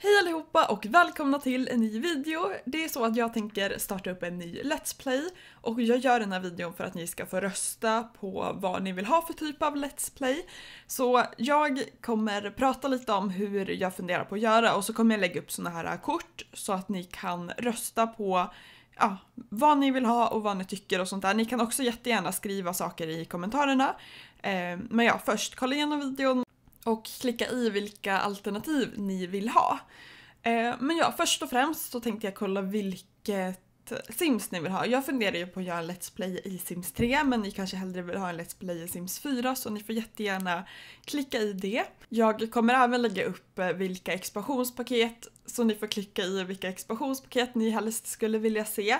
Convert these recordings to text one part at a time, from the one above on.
Hej allihopa och välkomna till en ny video! Det är så att jag tänker starta upp en ny Let's Play och jag gör den här videon för att ni ska få rösta på vad ni vill ha för typ av Let's Play. Så jag kommer prata lite om hur jag funderar på att göra och så kommer jag lägga upp såna här kort så att ni kan rösta på ja, vad ni vill ha och vad ni tycker och sånt där. Ni kan också jättegärna skriva saker i kommentarerna. Eh, men ja, först kolla igenom videon och klicka i vilka alternativ ni vill ha. Eh, men ja, först och främst så tänkte jag kolla vilket Sims ni vill ha. Jag funderar ju på att göra en Let's Play i Sims 3 men ni kanske hellre vill ha en Let's Play i Sims 4 så ni får jättegärna klicka i det. Jag kommer även lägga upp eh, vilka expansionspaket så ni får klicka i vilka expansionspaket ni helst skulle vilja se.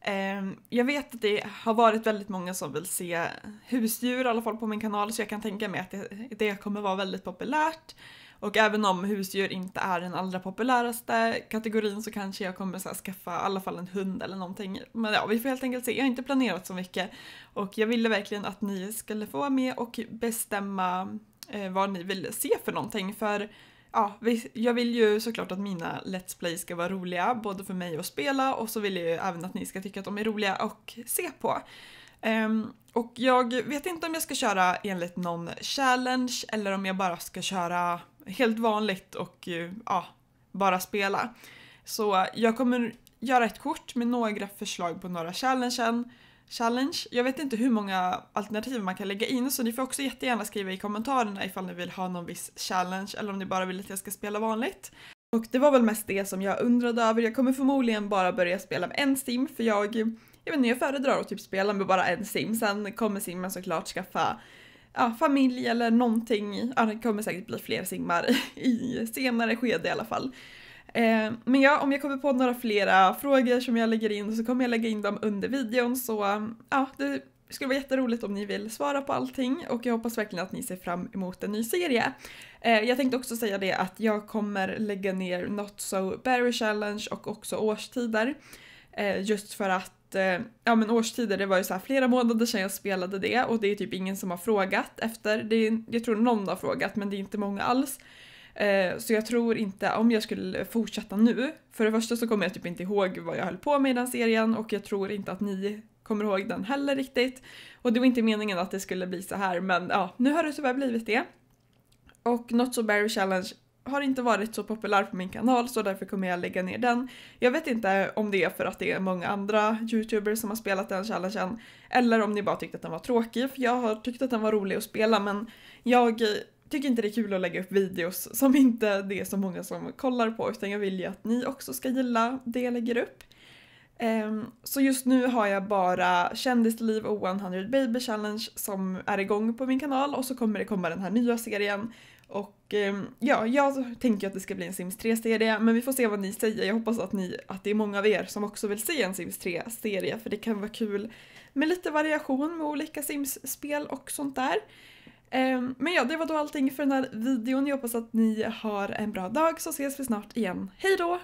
Ehm, jag vet att det har varit väldigt många som vill se husdjur i alla fall på min kanal så jag kan tänka mig att det kommer vara väldigt populärt. Och även om husdjur inte är den allra populäraste kategorin så kanske jag kommer så här, skaffa i alla fall en hund eller någonting. Men ja, vi får helt enkelt se. Jag har inte planerat så mycket. Och jag ville verkligen att ni skulle få vara med och bestämma eh, vad ni vill se för någonting. För ja, jag vill ju såklart att mina Let's Play ska vara roliga, både för mig att spela och så vill jag ju även att ni ska tycka att de är roliga och se på. Um, och jag vet inte om jag ska köra enligt någon challenge eller om jag bara ska köra helt vanligt och eh, ja, bara spela. Så jag kommer göra ett kort med några förslag på några challengen. Challenge. Jag vet inte hur många alternativ man kan lägga in så ni får också jättegärna skriva i kommentarerna ifall ni vill ha någon viss challenge eller om ni bara vill att jag ska spela vanligt. Och det var väl mest det som jag undrade över. Jag kommer förmodligen bara börja spela med en sim för jag, jag vet inte, jag föredrar att typ spela med bara en sim. Sen kommer simmen såklart skaffa ja, familj eller någonting. Ja, det kommer säkert bli fler simmar i senare skede i alla fall. Eh, men ja, om jag kommer på några flera frågor som jag lägger in så kommer jag lägga in dem under videon så ja, det skulle vara jätteroligt om ni vill svara på allting och jag hoppas verkligen att ni ser fram emot en ny serie. Eh, jag tänkte också säga det att jag kommer lägga ner Not So Berry Challenge och också årstider. Eh, just för att Eh, ja men årstider, det var ju så flera månader sedan jag spelade det och det är typ ingen som har frågat efter. Det är, jag tror någon har frågat men det är inte många alls. Eh, så jag tror inte, om jag skulle fortsätta nu, för det första så kommer jag typ inte ihåg vad jag höll på med i den serien och jag tror inte att ni kommer ihåg den heller riktigt. Och det var inte meningen att det skulle bli så här men ja, nu har det tyvärr blivit det. Och Not So Berry Challenge har inte varit så populär på min kanal så därför kommer jag lägga ner den. Jag vet inte om det är för att det är många andra youtubers som har spelat den challengen eller om ni bara tyckte att den var tråkig för jag har tyckt att den var rolig att spela men jag tycker inte det är kul att lägga upp videos som inte det är så många som kollar på utan jag vill ju att ni också ska gilla det jag lägger upp. Ehm, så just nu har jag bara Kändisliv och 100 Baby Challenge som är igång på min kanal och så kommer det komma den här nya serien och ehm, ja, jag tänker att det ska bli en Sims 3-serie, men vi får se vad ni säger. Jag hoppas att, ni, att det är många av er som också vill se en Sims 3-serie, för det kan vara kul med lite variation med olika Sims-spel och sånt där. Ehm, men ja, det var då allting för den här videon. Jag hoppas att ni har en bra dag så ses vi snart igen. Hej då!